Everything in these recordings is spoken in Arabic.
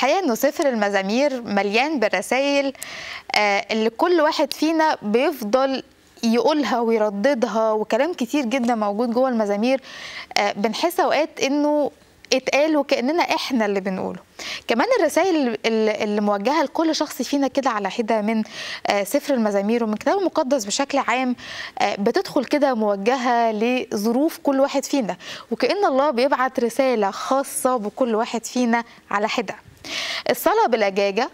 الحقيقه انه سفر المزامير مليان بالرسائل آه، اللي كل واحد فينا بيفضل يقولها ويرددها وكلام كتير جدا موجود جوه المزامير آه، بنحس اوقات انه اتقال وكاننا احنا اللي بنقوله كمان الرسائل اللي موجهه لكل شخص فينا كده على حده من آه، سفر المزامير ومن كتاب المقدس بشكل عام بتدخل كده موجهه لظروف كل واحد فينا وكان الله بيبعت رساله خاصه بكل واحد فينا على حده الصلاة بالأجاجة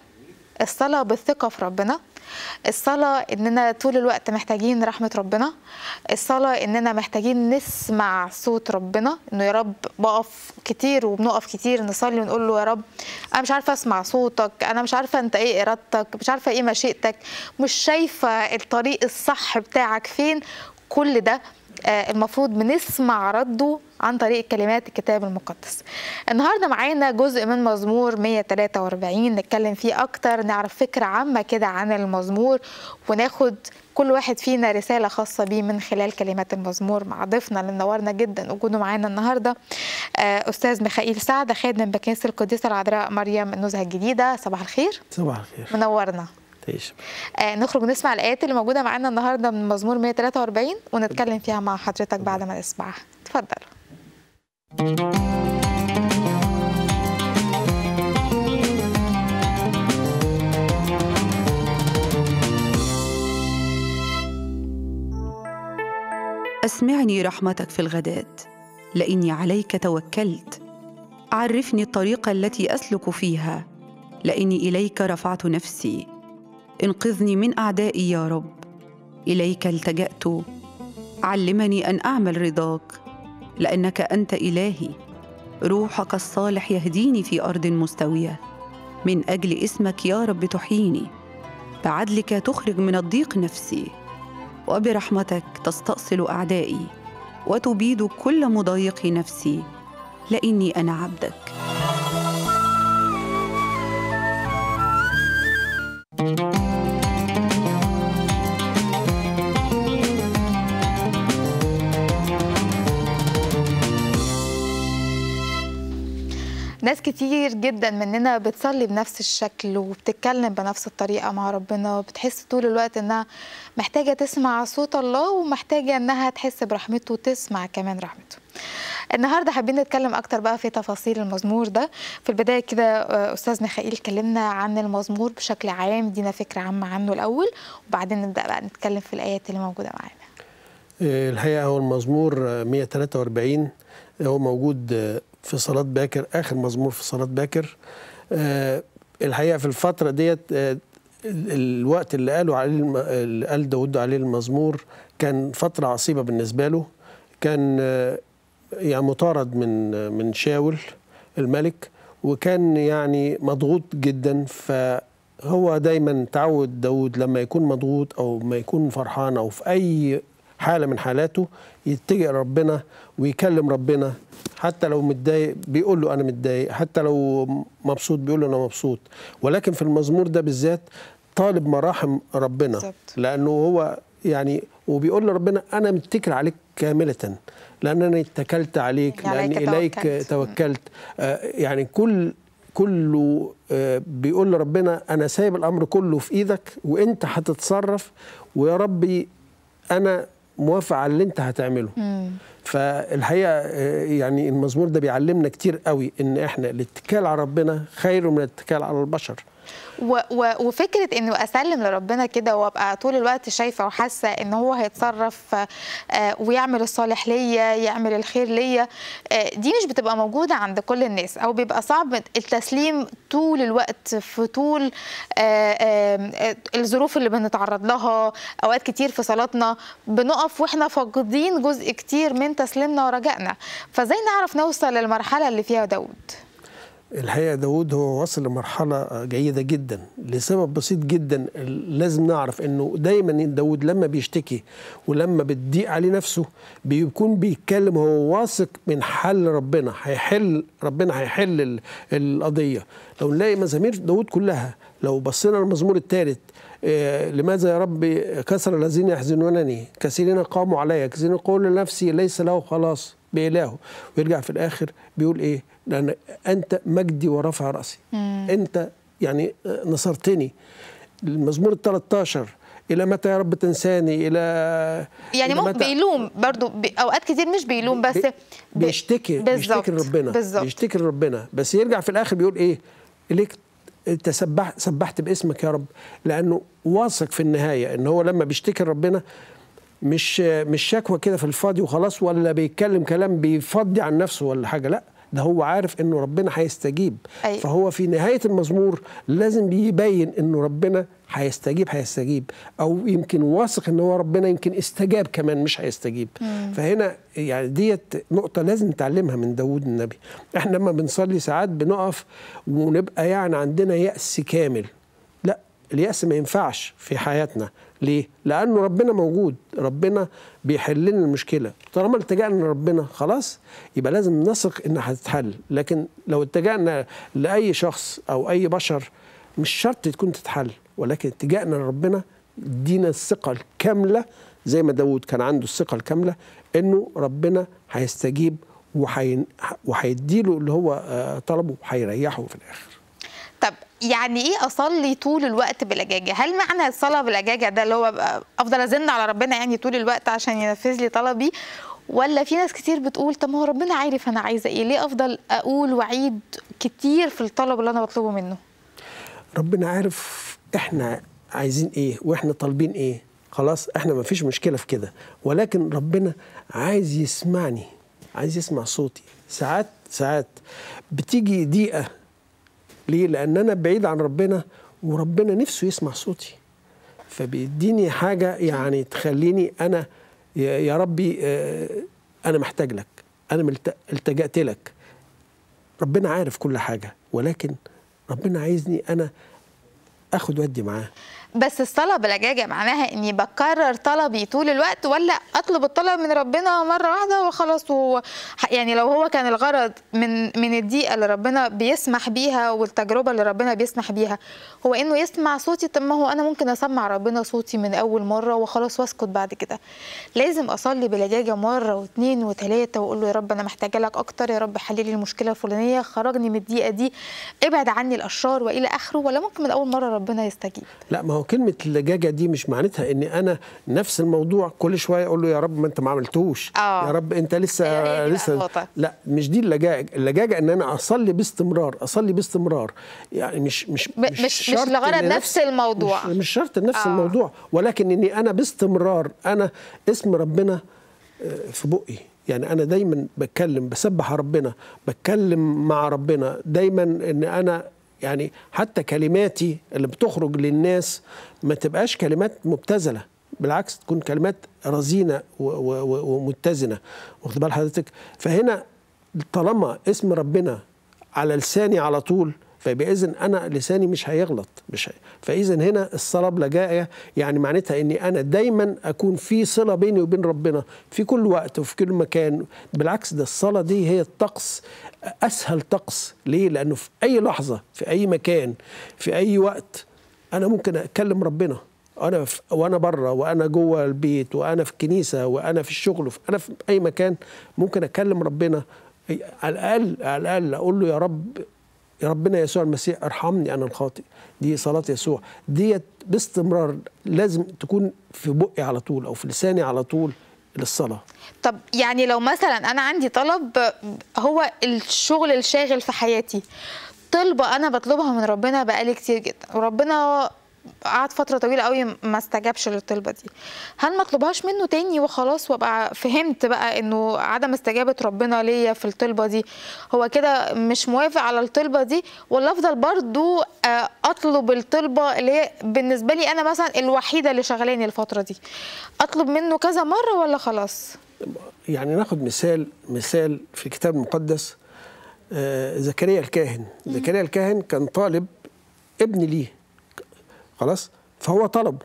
الصلاة بالثقة في ربنا الصلاة إننا طول الوقت محتاجين رحمة ربنا الصلاة إننا محتاجين نسمع صوت ربنا إنه يا رب بقف كتير وبنقف كتير نصلي ونقول له يا رب أنا مش عارفة أسمع صوتك أنا مش عارفة أنت إيه إرادتك مش عارفة إيه مشيئتك مش شايفة الطريق الصح بتاعك فين كل ده آه، المفروض بنسمع رده عن طريق كلمات الكتاب المقدس النهاردة معانا جزء من مزمور 143 نتكلم فيه أكتر نعرف فكرة عامة كده عن المزمور وناخد كل واحد فينا رسالة خاصة بيه من خلال كلمات المزمور مع ضيفنا اللي نورنا جدا وجوده معانا النهاردة آه، أستاذ ميخائيل سعد خادم بكنيسة القديسة العذراء مريم النزهة الجديدة صباح الخير صباح الخير منورنا طيب. آه نخرج نسمع الايات اللي موجوده معانا النهارده من مزمور 143 ونتكلم فيها مع حضرتك بعد ما نسمعها تفضلوا أسمعني رحمتك في الغداة لإني عليك توكلت عرفني الطريق التي أسلك فيها لإني إليك رفعت نفسي انقذني من أعدائي يا رب إليك التجأت علمني أن أعمل رضاك لانك انت الهي روحك الصالح يهديني في ارض مستويه من اجل اسمك يا رب تحييني بعدلك تخرج من الضيق نفسي وبرحمتك تستأصل أعدائي وتبيد كل مضايق نفسي لإني أنا عبدك ناس كتير جدا مننا بتصلي بنفس الشكل وبتتكلم بنفس الطريقه مع ربنا بتحس طول الوقت انها محتاجه تسمع صوت الله ومحتاجه انها تحس برحمته وتسمع كمان رحمته النهارده حابين نتكلم اكتر بقى في تفاصيل المزمور ده في البدايه كده آه، استاذ ميخائيل كلمنا عن المزمور بشكل عام دينا فكره عامه عنه الاول وبعدين نبدا بقى نتكلم في الايات اللي موجوده معانا آه، الحقيقه هو المزمور 143 هو موجود آه، في صلاة باكر آخر مزمور في صلاة باكر آه الحقيقة في الفترة ديت آه الوقت اللي قالوا عليه اللي قال داود عليه المزمور كان فترة عصيبة بالنسبة له كان آه يعني مطارد من من شاول الملك وكان يعني مضغوط جدا فهو دايما تعود داود لما يكون مضغوط او ما يكون فرحان او في اي حاله من حالاته يتجه ربنا ويكلم ربنا حتى لو متضايق بيقول له انا متضايق حتى لو مبسوط بيقول له انا مبسوط ولكن في المزمور ده بالذات طالب مراحم ربنا لانه هو يعني وبيقول لربنا انا متكل عليك كامله لان انا اتكلت عليك يعني لان اليك توكلت, توكلت. آه، يعني كل كله آه، بيقول لربنا انا سايب الامر كله في ايدك وانت هتتصرف ويا ربي انا موافق على اللي انت هتعمله مم. فالحقيقه آه، يعني المزمور ده بيعلمنا كتير قوي ان احنا الاتكال على ربنا خير من الاتكال على البشر و وفكره انه اسلم لربنا كده وابقى طول الوقت شايفه وحاسه ان هو هيتصرف آه، ويعمل الصالح ليا يعمل الخير ليا آه، دي مش بتبقى موجوده عند كل الناس او بيبقى صعب التسليم طول الوقت في طول آه، الظروف اللي بنتعرض لها اوقات كتير في صلاتنا بنقف واحنا فاقدين جزء كتير من تسليمنا ورجائنا فازاي نعرف نوصل للمرحله اللي فيها داود الحقيقه داود هو وصل لمرحله جيده جدا لسبب بسيط جدا لازم نعرف انه دايما داود لما بيشتكي ولما بتضيق عليه نفسه بيكون بيتكلم هو واثق من حل ربنا هيحل ربنا هيحل القضيه لو نلاقي مزامير داود كلها لو بصينا للمزمور الثالث إيه لماذا يا رب كسر الذين يحزنونني كثيرين قاموا علي كثيرين قولوا لنفسي ليس له خلاص بإلهه ويرجع في الآخر بيقول إيه لأن أنت مجدي ورفع رأسي مم. أنت يعني آه، نصرتني المزمور ال 13 الى متى يا رب تنساني الى يعني إلى ممكن بيلوم برضو بي اوقات كتير مش بيلوم بس بي بيشتكي بيشتكي لربنا بيشتكي لربنا بس يرجع في الاخر بيقول ايه ليك تسبح سبحت باسمك يا رب لانه واثق في النهايه ان هو لما بيشتكي لربنا مش مش شكوى كده في الفاضي وخلاص ولا بيتكلم كلام بيفضي عن نفسه ولا حاجه لا ده هو عارف انه ربنا هيستجيب أيوة. فهو في نهايه المزمور لازم يبين انه ربنا هيستجيب هيستجيب او يمكن واثق ان هو ربنا يمكن استجاب كمان مش هيستجيب مم. فهنا يعني ديت نقطه لازم نتعلمها من داوود النبي احنا لما بنصلي ساعات بنقف ونبقى يعني عندنا ياس كامل اليأس ما ينفعش في حياتنا ليه؟ لأنه ربنا موجود ربنا بيحل لنا المشكلة طالما التجأنا لربنا خلاص يبقى لازم نثق إنها هتتحل لكن لو اتجهنا لأي شخص أو أي بشر مش شرط تكون تتحل ولكن اتجأنا لربنا ادينا الثقة الكاملة زي ما داود كان عنده الثقة الكاملة إنه ربنا هيستجيب وهيديله اللي هو آه، طلبه وهيريحه في الآخر يعني ايه اصلي طول الوقت باللجاجه هل معنى الصلاه باللجاجه ده اللي هو افضل ازن على ربنا يعني طول الوقت عشان ينفذ لي طلبي ولا في ناس كتير بتقول طب ما هو ربنا عارف انا عايزه ايه ليه افضل اقول واعيد كتير في الطلب اللي انا بطلبه منه ربنا عارف احنا عايزين ايه واحنا طالبين ايه خلاص احنا ما فيش مشكله في كده ولكن ربنا عايز يسمعني عايز يسمع صوتي ساعات ساعات بتيجي دقيقه ليه؟ لأن أنا بعيد عن ربنا وربنا نفسه يسمع صوتي فبيديني حاجة يعني تخليني أنا يا ربي آه، أنا محتاج لك أنا التجأت لك ربنا عارف كل حاجة ولكن ربنا عايزني أنا أخد ودي معاه بس الصلاه بالعجاجه معناها اني بكرر طلبي طول الوقت ولا اطلب الطلب من ربنا مره واحده وخلاص وهو يعني لو هو كان الغرض من من الدقيقه اللي ربنا بيسمح بيها والتجربه اللي ربنا بيسمح بيها هو انه يسمع صوتي طب ما هو انا ممكن اسمع ربنا صوتي من اول مره وخلاص واسكت بعد كده لازم اصلي بالعجاجه مره واثنين وثلاثه واقول له يا رب انا محتاجه لك اكتر يا رب حللي المشكله الفلانيه خرجني من الدقيقه دي ابعد عني الاشرار والى اخره ولا ممكن من اول مره ربنا يستجيب لا ما هو كلمه اللجاجه دي مش معناتها ان انا نفس الموضوع كل شويه اقول له يا رب ما انت ما عملتوش أوه. يا رب انت لسه لسه لا مش دي اللجاجه اللجاجه ان انا اصلي باستمرار اصلي باستمرار يعني مش مش مش مش, مش لغرض نفس الموضوع مش, مش شرط نفس أوه. الموضوع ولكن اني انا باستمرار انا اسم ربنا آه، في بقي يعني انا دايما بتكلم بسبح ربنا بتكلم مع ربنا دايما ان انا يعني حتى كلماتي اللي بتخرج للناس ما تبقاش كلمات مبتذله بالعكس تكون كلمات رزينه ومتزنه واخد بال حضرتك فهنا طالما اسم ربنا على لساني على طول فباذن انا لساني مش هيغلط مش هي... فاذا هنا الصلاه بلا جائع يعني معناتها اني انا دايما اكون في صله بيني وبين ربنا في كل وقت وفي كل مكان بالعكس ده الصلاه دي هي الطقس اسهل طقس ليه لانه في اي لحظه في اي مكان في اي وقت انا ممكن اكلم ربنا انا في وانا بره وانا جوه البيت وانا في الكنيسه وانا في الشغل وفي انا في اي مكان ممكن اكلم ربنا على الاقل على الاقل اقول له يا رب يا ربنا يسوع المسيح ارحمني انا الخاطئ دي صلاه يسوع ديت باستمرار لازم تكون في بقي على طول او في لساني على طول للصلاه طب يعني لو مثلا انا عندي طلب هو الشغل الشاغل في حياتي طلبه انا بطلبها من ربنا بقالي كتير جدا وربنا قعد فتره طويله قوي ما استجابش للطلبه دي هل ما اطلبهاش منه تاني وخلاص وابقى فهمت بقى انه عدم استجابه ربنا ليا في الطلبه دي هو كده مش موافق على الطلبه دي ولا افضل برضو آه، اطلب الطلبه اللي هي بالنسبه لي انا مثلا الوحيده اللي شغلاني الفتره دي اطلب منه كذا مره ولا خلاص يعني ناخد مثال مثال في كتاب مقدس آه، زكريا الكاهن زكريا الكاهن كان طالب ابن ليه خلاص فهو طلب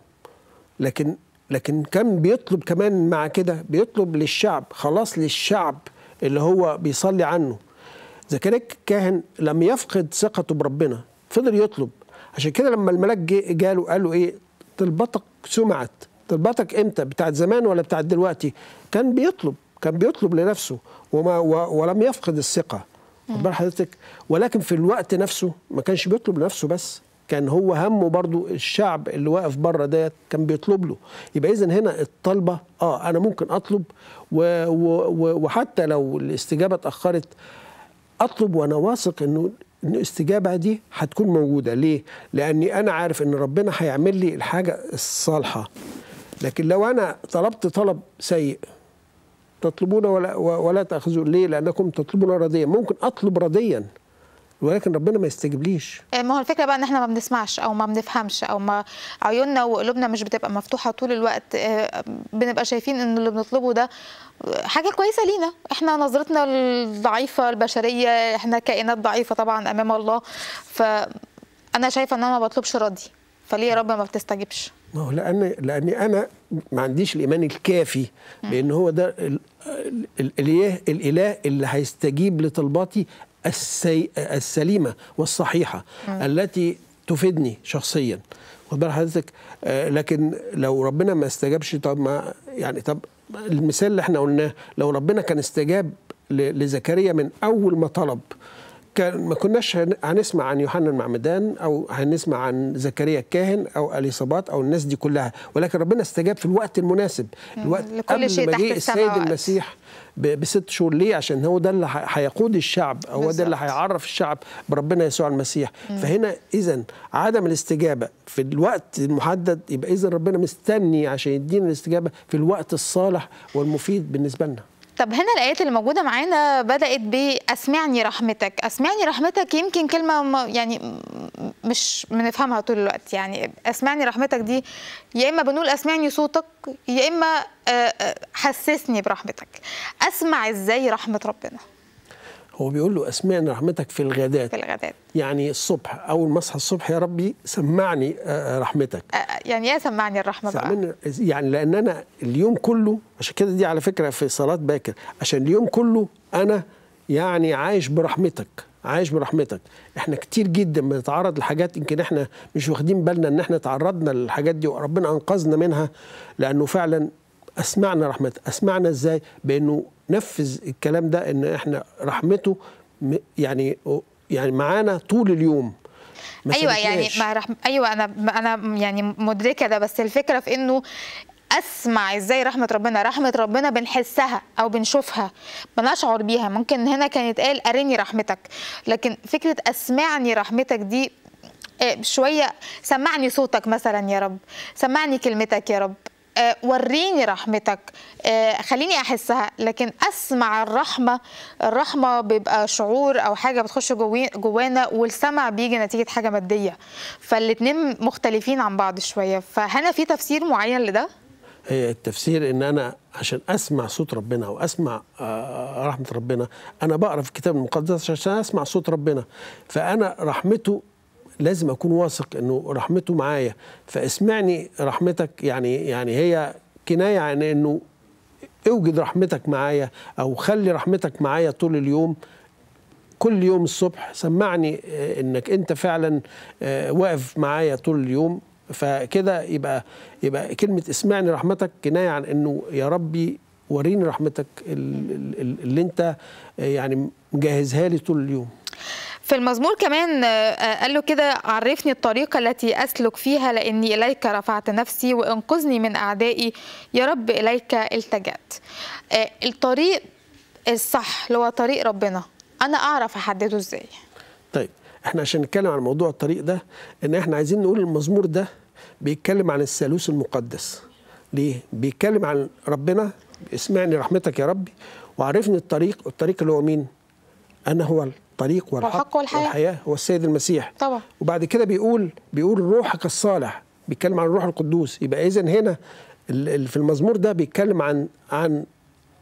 لكن لكن كان بيطلب كمان مع كده بيطلب للشعب خلاص للشعب اللي هو بيصلي عنه كان الكاهن لم يفقد ثقته بربنا فضل يطلب عشان كده لما الملاك جه جاله قال له ايه طلبتك سمعت طلبتك امتى بتاعت زمان ولا بتاعت دلوقتي كان بيطلب كان بيطلب لنفسه وما ولم يفقد الثقه ربنا حضرتك ولكن في الوقت نفسه ما كانش بيطلب لنفسه بس كان هو همه برضو الشعب اللي واقف بره ده كان بيطلب له يبقى اذا هنا الطلبه اه انا ممكن اطلب و و وحتى لو الاستجابه اتاخرت اطلب وانا واثق انه ان الاستجابه دي هتكون موجوده ليه لاني انا عارف ان ربنا هيعمل لي الحاجه الصالحه لكن لو انا طلبت طلب سيء تطلبون ولا ولا تاخذون ليه لانكم تطلبون رديا ممكن اطلب رديا ولكن ربنا ما يستجبليش آه، ما هو الفكره بقى ان احنا ما بنسمعش او ما بنفهمش او ما عيوننا وقلوبنا مش بتبقى مفتوحه طول الوقت آه، بنبقى شايفين ان اللي بنطلبه ده حاجه كويسه لينا احنا نظرتنا الضعيفه البشريه احنا كائنات ضعيفه طبعا امام الله فانا شايفه ان انا ما بطلبش راضي فليه يا رب ما بتستجبش ما هو لان لاني انا ما عنديش الايمان الكافي بان هو ده الاله الاله اللي هيستجيب لطلباتي السي... السليمه والصحيحه م. التي تفيدني شخصيا خد بال حضرتك آه، لكن لو ربنا ما استجابش طب ما يعني طب المثال اللي احنا قلناه لو ربنا كان استجاب لزكريا من اول ما طلب كان ما كناش هنسمع عن يوحنا المعمدان او هنسمع عن زكريا الكاهن او اليصابات او الناس دي كلها ولكن ربنا استجاب في الوقت المناسب الوقت قبل شيء ما جه السيد المسيح بست شهور ليه عشان هو ده اللي هيقود الشعب هو ده اللي هيعرف الشعب بربنا يسوع المسيح مم. فهنا اذا عدم الاستجابه في الوقت المحدد يبقى اذا ربنا مستني عشان يدينا الاستجابه في الوقت الصالح والمفيد بالنسبه لنا طب هنا الايات اللي موجوده معانا بدات باسمعني رحمتك اسمعني رحمتك يمكن كلمه يعني مش بنفهمها طول الوقت يعني اسمعني رحمتك دي يا اما بنقول اسمعني صوتك يا اما آه، آه، حسسني برحمتك اسمع ازاي رحمه ربنا هو بيقول له أسمعني رحمتك في الغداة في الغداة يعني الصبح أول ما أصحى الصبح يا ربي سمعني آه، آه، رحمتك آه، يعني ايه سمعني الرحمة بقى يعني لأن أنا اليوم كله عشان كده دي على فكرة في صلاة باكر عشان اليوم كله أنا يعني عايش برحمتك عايش برحمتك احنا كتير جدا بنتعرض لحاجات يمكن احنا مش واخدين بالنا ان احنا تعرضنا للحاجات دي وربنا انقذنا منها لانه فعلا اسمعنا رحمتك اسمعنا ازاي بانه نفذ الكلام ده ان احنا رحمته يعني يعني معانا طول اليوم ايوه يعني مع رحم... ايوه انا انا يعني مدركه ده بس الفكره في انه اسمع ازاي رحمه ربنا رحمه ربنا بنحسها او بنشوفها بنشعر بيها ممكن هنا كان يتقال اريني رحمتك لكن فكره اسمعني رحمتك دي آه، شويه سمعني صوتك مثلا يا رب سمعني كلمتك يا رب آه، وريني رحمتك آه، خليني احسها لكن اسمع الرحمه الرحمه بيبقى شعور او حاجه بتخش جوانا والسمع بيجي نتيجه حاجه ماديه فالاتنين مختلفين عن بعض شويه فهنا في تفسير معين لده هي آه، التفسير ان انا عشان اسمع صوت ربنا واسمع رحمه ربنا انا بقرا في الكتاب المقدس عشان اسمع صوت ربنا فانا رحمته لازم اكون واثق انه رحمته معايا فاسمعني رحمتك يعني يعني هي كنايه عن انه اوجد رحمتك معايا او خلي رحمتك معايا طول اليوم كل يوم الصبح سمعني آه، انك انت فعلا آه، واقف معايا طول اليوم فكده يبقى يبقى كلمه اسمعني رحمتك كنايه عن انه يا ربي وريني رحمتك اللي انت آه، يعني مجهزها لي طول اليوم في المزمور كمان آه، آه، قال له كده عرفني الطريقة التي أسلك فيها لأني إليك رفعت نفسي وانقذني من أعدائي يا رب إليك التجأت آه، الطريق الصح اللي هو طريق ربنا أنا أعرف أحدده إزاي طيب احنا عشان نتكلم عن موضوع الطريق ده ان احنا عايزين نقول المزمور ده بيتكلم عن الثالوث المقدس ليه بيتكلم عن ربنا اسمعني رحمتك يا ربي وعرفني الطريق الطريق اللي هو مين انا هو الطريق والحق, والحياة. والحياة هو السيد المسيح طبعا وبعد كده بيقول بيقول روحك الصالح بيتكلم عن الروح القدوس يبقى إذا هنا في المزمور ده بيتكلم عن عن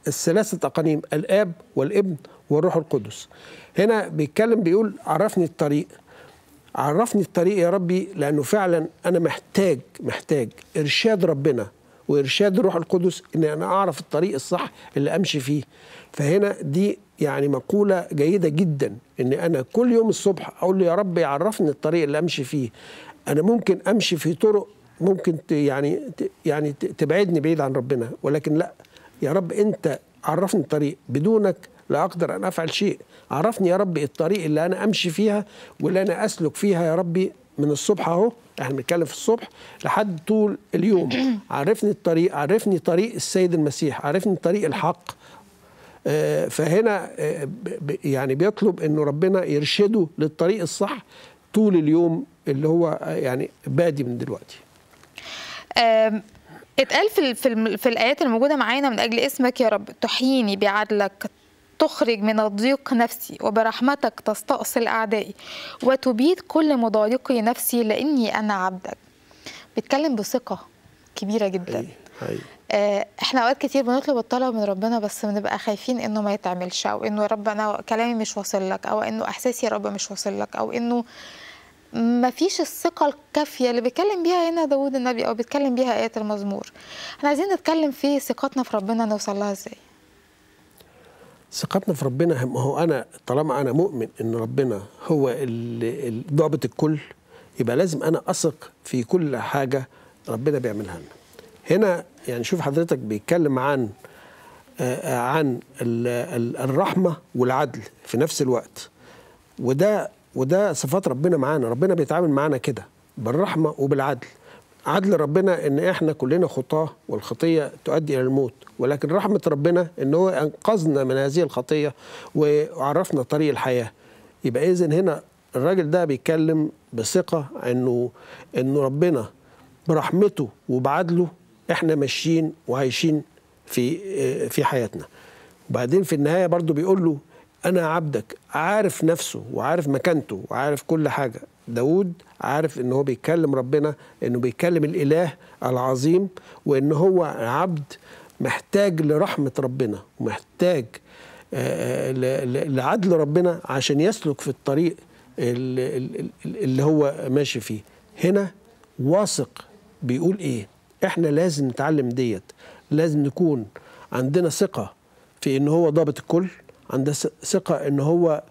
الثلاثة أقانيم الآب والابن والروح القدس هنا بيتكلم بيقول عرفني الطريق عرفني الطريق يا ربي لأنه فعلا أنا محتاج محتاج إرشاد ربنا وإرشاد الروح القدس إن أنا أعرف الطريق الصح اللي أمشي فيه فهنا دي يعني مقولة جيدة جدا إن أنا كل يوم الصبح أقول له يا رب يعرفني الطريق اللي أمشي فيه أنا ممكن أمشي في طرق ممكن يعني يعني تبعدني بعيد عن ربنا ولكن لا يا رب أنت عرفني الطريق بدونك لا أقدر أن أفعل شيء عرفني يا رب الطريق اللي أنا أمشي فيها واللي أنا أسلك فيها يا ربي من الصبح أهو احنا بنتكلم في الصبح لحد طول اليوم عرفني الطريق عرفني طريق السيد المسيح عرفني طريق الحق آه، فهنا آه، يعني بيطلب انه ربنا يرشده للطريق الصح طول اليوم اللي هو آه، يعني بادي من دلوقتي اتقال في في, في الايات الموجوده معانا من اجل اسمك يا رب تحييني بعدلك تخرج من الضيق نفسي وبرحمتك تستأصل أعدائي وتبيد كل مضايقي نفسي لأني أنا عبدك بيتكلم بثقة كبيرة جدا أيه. أيوة. آه، احنا اوقات كتير بنطلب الطلب من ربنا بس بنبقى خايفين انه ما يتعملش او انه يا رب انا كلامي مش واصل لك او انه احساسي يا رب مش واصل لك او انه ما فيش الثقه الكافيه اللي بيتكلم بيها هنا داوود النبي او بيتكلم بيها ايات المزمور احنا عايزين نتكلم في ثقتنا في ربنا نوصل لها ازاي ثقتنا في ربنا ما هو انا طالما انا مؤمن ان ربنا هو ضابط الكل يبقى لازم انا اثق في كل حاجه ربنا بيعملها لنا هنا يعني شوف حضرتك بيتكلم عن آه، عن الرحمة والعدل في نفس الوقت وده وده صفات ربنا معانا ربنا بيتعامل معانا كده بالرحمة وبالعدل عدل ربنا ان احنا كلنا خطاه والخطيه تؤدي الى الموت ولكن رحمه ربنا ان هو انقذنا من هذه الخطيه وعرفنا طريق الحياه يبقى اذا هنا الراجل ده بيتكلم بثقه انه انه ربنا برحمته وبعدله احنا ماشيين وعايشين في في حياتنا وبعدين في النهايه برضو بيقول له انا عبدك عارف نفسه وعارف مكانته وعارف كل حاجه داود عارف ان هو بيتكلم ربنا انه بيتكلم الاله العظيم وان هو عبد محتاج لرحمه ربنا ومحتاج آه، آه، لعدل ربنا عشان يسلك في الطريق اللي هو ماشي فيه هنا واثق بيقول ايه احنا لازم نتعلم ديت لازم نكون عندنا ثقه في ان هو ضابط الكل عندنا ثقه ان هو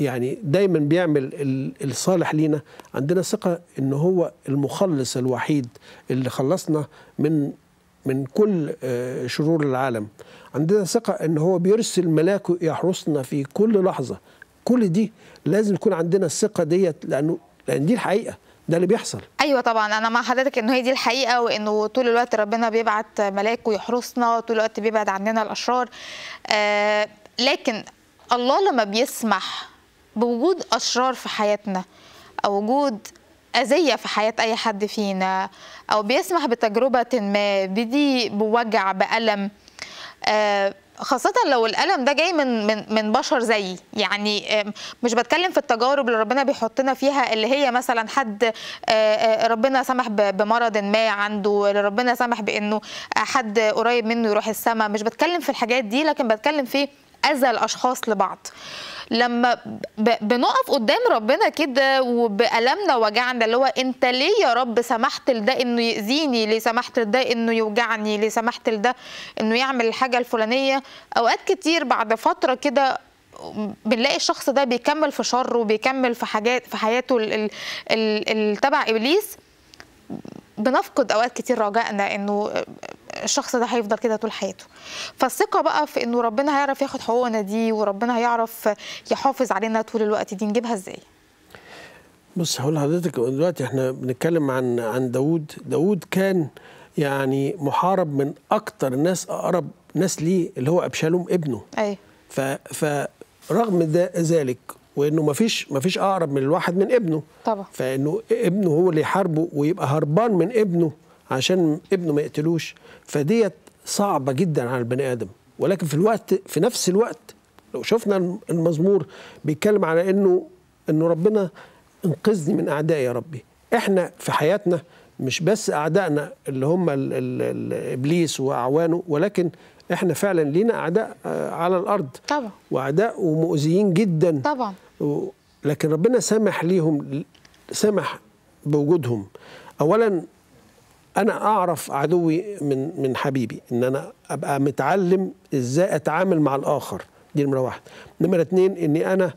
يعني دايما بيعمل الصالح لينا عندنا ثقه ان هو المخلص الوحيد اللي خلصنا من من كل آه، شرور العالم عندنا ثقه ان هو بيرسل ملاكه يحرسنا في كل لحظه كل دي لازم يكون عندنا الثقه ديت لانه لان دي الحقيقه ده اللي بيحصل ايوه طبعا انا مع حضرتك ان هي دي الحقيقه وانه طول الوقت ربنا بيبعت ملاك ويحرسنا طول الوقت بيبعد عننا الاشرار آه، لكن الله لما بيسمح بوجود اشرار في حياتنا او وجود أذية في حياة أي حد فينا أو بيسمح بتجربة ما بدي بوجع بألم آه خاصة لو الألم ده جاي من من من بشر زيي يعني مش بتكلم في التجارب اللي ربنا بيحطنا فيها اللي هي مثلا حد آه، آه، ربنا سمح بمرض ما عنده اللي ربنا سمح بإنه حد قريب منه يروح السما مش بتكلم في الحاجات دي لكن بتكلم في اذى الاشخاص لبعض لما بنقف قدام ربنا كده وبألمنا وجعنا اللي هو انت ليه يا رب سمحت لده انه يأذيني ليه سمحت لده انه يوجعني ليه سمحت لده انه يعمل الحاجة الفلانية اوقات كتير بعد فترة كده بنلاقي الشخص ده بيكمل في شره وبيكمل في حاجات في حياته ال تبع ابليس بنفقد اوقات كتير رجائنا انه الشخص ده هيفضل كده طول حياته فالثقه بقى في انه ربنا هيعرف ياخد حقوقنا دي وربنا هيعرف يحافظ علينا طول الوقت دي نجيبها ازاي بص هقول لحضرتك دلوقتي احنا بنتكلم عن عن داوود داوود كان يعني محارب من اكتر الناس اقرب ناس ليه اللي هو ابشالوم ابنه ايوه فرغم ذلك وانه مفيش مفيش اقرب من الواحد من ابنه طبعا فانه ابنه هو اللي يحاربه ويبقى هربان من ابنه عشان ابنه ما يقتلوش فديت صعبه جدا على البني ادم ولكن في الوقت في نفس الوقت لو شفنا المزمور بيتكلم على انه انه ربنا انقذني من اعدائي يا ربي احنا في حياتنا مش بس اعدائنا اللي هم الـ الـ الـ ابليس واعوانه ولكن احنا فعلا لينا اعداء آه، على الارض طبعا واعداء ومؤذيين جدا طبعا لكن ربنا سامح ليهم سامح بوجودهم اولا انا اعرف عدوي من من حبيبي ان انا ابقى متعلم ازاي اتعامل مع الاخر دي نمره واحد نمره اتنين اني انا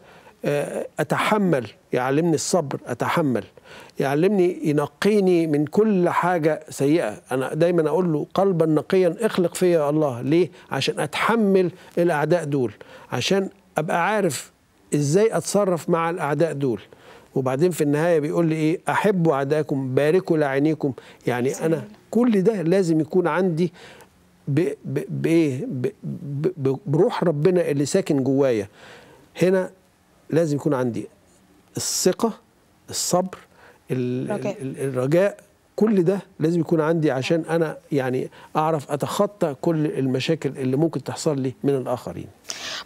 أتحمل يعلمني الصبر أتحمل يعلمني ينقيني من كل حاجة سيئة أنا دايما أقول له قلبا نقيا اخلق فيا يا الله ليه عشان أتحمل الأعداء دول عشان أبقى عارف إزاي أتصرف مع الأعداء دول وبعدين في النهاية بيقول لي إيه أحبوا اعدائكم باركوا لعينيكم يعني أنا كل ده لازم يكون عندي بايه بروح ربنا اللي ساكن جوايا هنا لازم يكون عندي الثقه الصبر الرجاء, الرجاء كل ده لازم يكون عندي عشان انا يعني اعرف اتخطى كل المشاكل اللي ممكن تحصل لي من الاخرين.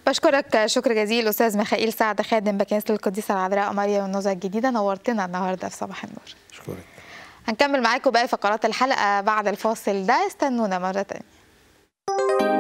بشكرك شكر جزيل استاذ ميخائيل سعد خادم بكنيسه القديسه العذراء مريم النزهه الجديده نورتنا النهارده في صباح النور. شكرك هنكمل معاكم باقي فقرات الحلقه بعد الفاصل ده استنونا مره ثانيه.